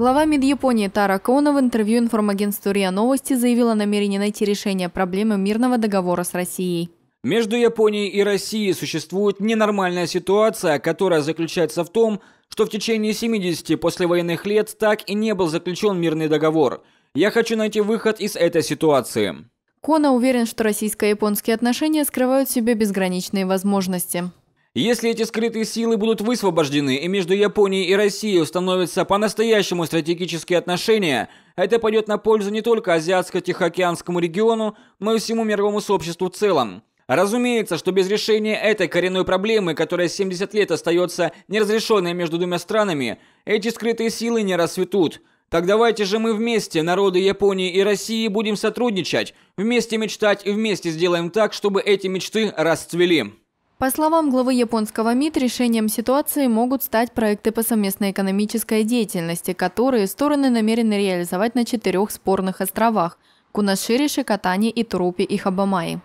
Глава МИД Японии Тара Кона в интервью информагентству РИА Новости заявила о намерении найти решение проблемы мирного договора с Россией. Между Японией и Россией существует ненормальная ситуация, которая заключается в том, что в течение 70 послевоенных лет так и не был заключен мирный договор. Я хочу найти выход из этой ситуации. Кона уверен, что российско-японские отношения скрывают в себе безграничные возможности. Если эти скрытые силы будут высвобождены и между Японией и Россией установятся по-настоящему стратегические отношения, это пойдет на пользу не только Азиатско-Тихоокеанскому региону, но и всему мировому сообществу в целом. Разумеется, что без решения этой коренной проблемы, которая 70 лет остается неразрешенной между двумя странами, эти скрытые силы не расцветут. Так давайте же мы вместе, народы Японии и России, будем сотрудничать, вместе мечтать и вместе сделаем так, чтобы эти мечты расцвели. По словам главы японского МИД, решением ситуации могут стать проекты по совместной экономической деятельности, которые стороны намерены реализовать на четырех спорных островах – Кунашире, Шикотане, Итурупе и Хабамаи.